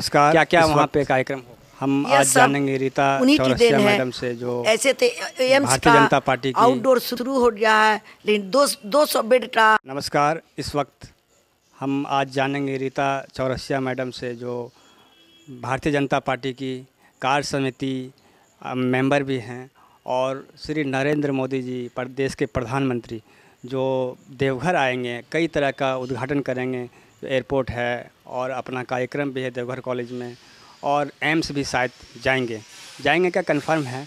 नमस्कार क्या क्या वहाँ पे कार्यक्रम हम आज जानेंगे रीता मैडम से जो ऐसे थे तो एम्स भारतीय जनता पार्टी की आउटडोर शुरू हो गया है लेकिन दो दो सौ बेड का नमस्कार इस वक्त हम आज जानेंगे रीता चौरसिया मैडम से जो भारतीय जनता पार्टी की कार्य समिति मेंबर भी हैं और श्री नरेंद्र मोदी जी प्रदेश के प्रधानमंत्री जो देवघर आएंगे कई तरह का उद्घाटन करेंगे एयरपोर्ट है और अपना कार्यक्रम भी है देवघर कॉलेज में और एम्स भी शायद जाएंगे जाएंगे क्या कन्फर्म है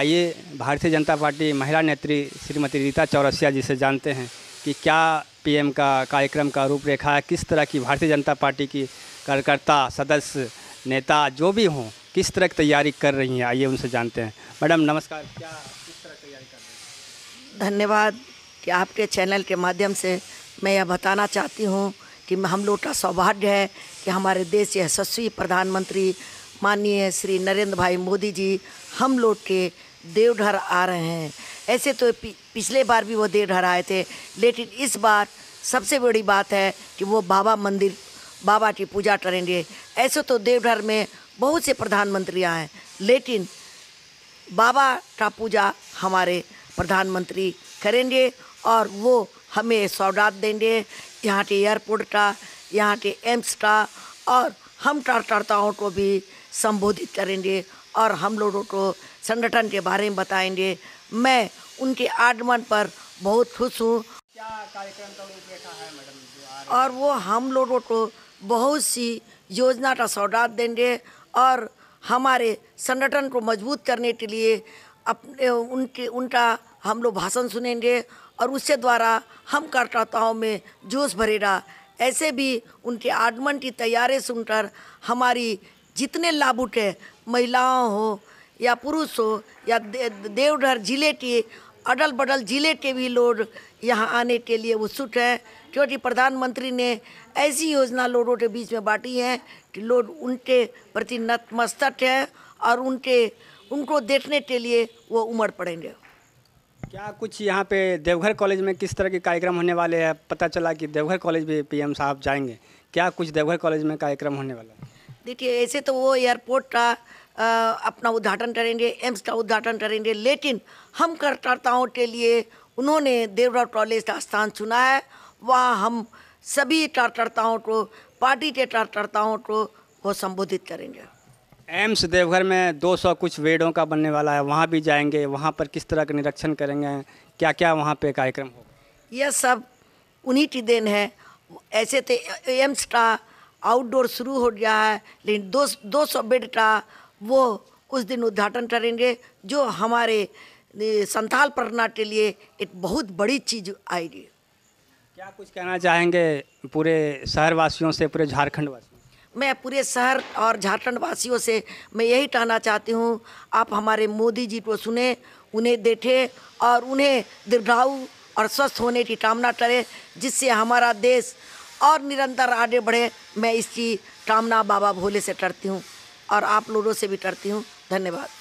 आइए भारतीय जनता पार्टी महिला नेत्री श्रीमती रीता चौरसिया जी से जानते हैं कि क्या पीएम का कार्यक्रम का रूपरेखा है किस तरह की भारतीय जनता पार्टी की कार्यकर्ता सदस्य नेता जो भी हों किस तरह की तैयारी कर रही हैं आइए उनसे जानते हैं मैडम नमस्कार क्या किस तरह तैयारी कर रही हैं धन्यवाद कि आपके चैनल के माध्यम से मैं यह बताना चाहती हूँ कि हम लोग का सौभाग्य है कि हमारे देश के यशस्वी प्रधानमंत्री माननीय श्री नरेंद्र भाई मोदी जी हम लोग के देवघर आ रहे हैं ऐसे तो पिछले बार भी वो देवघर आए थे लेकिन इस बार सबसे बड़ी बात है कि वो बाबा मंदिर बाबा की पूजा करेंगे ऐसे तो देवघर में बहुत से प्रधानमंत्री आए लेकिन बाबा का पूजा हमारे प्रधानमंत्री करेंगे और वो हमें सौगात देंगे यहाँ के एयरपोर्ट का यहाँ के एम्स का और हम कार्यकर्ताओं को भी संबोधित करेंगे और हम लोगों को संगठन के बारे में बताएंगे मैं उनके आगमन पर बहुत खुश हूँ और वो हम लोगों को बहुत सी योजना का सौगात देंगे और हमारे संगठन को मजबूत करने के लिए अपने उनके उनका हम लोग भाषण सुनेंगे और उससे द्वारा हम कार्यकर्ताओं में जोश भरेगा ऐसे भी उनके आगमन की तैयारी सुनकर हमारी जितने लाभ उठे महिलाओं हो या पुरुष हो या देवघर जिले के अडल बडल जिले के भी लोग यहाँ आने के लिए उत्सुक हैं क्योंकि प्रधानमंत्री ने ऐसी योजना लोगों के बीच में बांटी है कि लोग उनके प्रति नतमस्तक हैं और उनके उनको देखने के लिए वो उमड़ पड़ेंगे क्या कुछ यहाँ पे देवघर कॉलेज में किस तरह के कार्यक्रम होने वाले हैं पता चला कि देवघर कॉलेज भी पीएम साहब जाएंगे क्या कुछ देवघर कॉलेज में कार्यक्रम होने वाला है देखिए ऐसे तो वो एयरपोर्ट का अपना उद्घाटन करेंगे एम्स का उद्घाटन करेंगे लेकिन हम कार्यकर्ताओं के लिए उन्होंने देवघर कॉलेज का स्थान चुना है वहाँ हम सभी कार्यकर्ताओं को पार्टी के कार्यकर्ताओं को वो संबोधित करेंगे एम्स देवघर में 200 कुछ बेडों का बनने वाला है वहाँ भी जाएंगे वहाँ पर किस तरह का निरीक्षण करेंगे क्या क्या वहाँ पे कार्यक्रम हो यह सब उन्हीं की देन है ऐसे तो एम्स का आउटडोर शुरू हो गया है लेकिन दो दो सौ बेड का वो उस दिन उद्घाटन करेंगे जो हमारे संथाल प्रना के लिए एक बहुत बड़ी चीज़ आएगी क्या कुछ कहना चाहेंगे पूरे शहरवासियों से पूरे झारखंड वासी मैं पूरे शहर और झारखंड वासियों से मैं यही कहना चाहती हूँ आप हमारे मोदी जी को सुने उन्हें देखें और उन्हें दीर्घाऊ और स्वस्थ होने की कामना करें जिससे हमारा देश और निरंतर आगे बढ़े मैं इसकी कामना बाबा भोले से करती हूँ और आप लोगों से भी करती हूँ धन्यवाद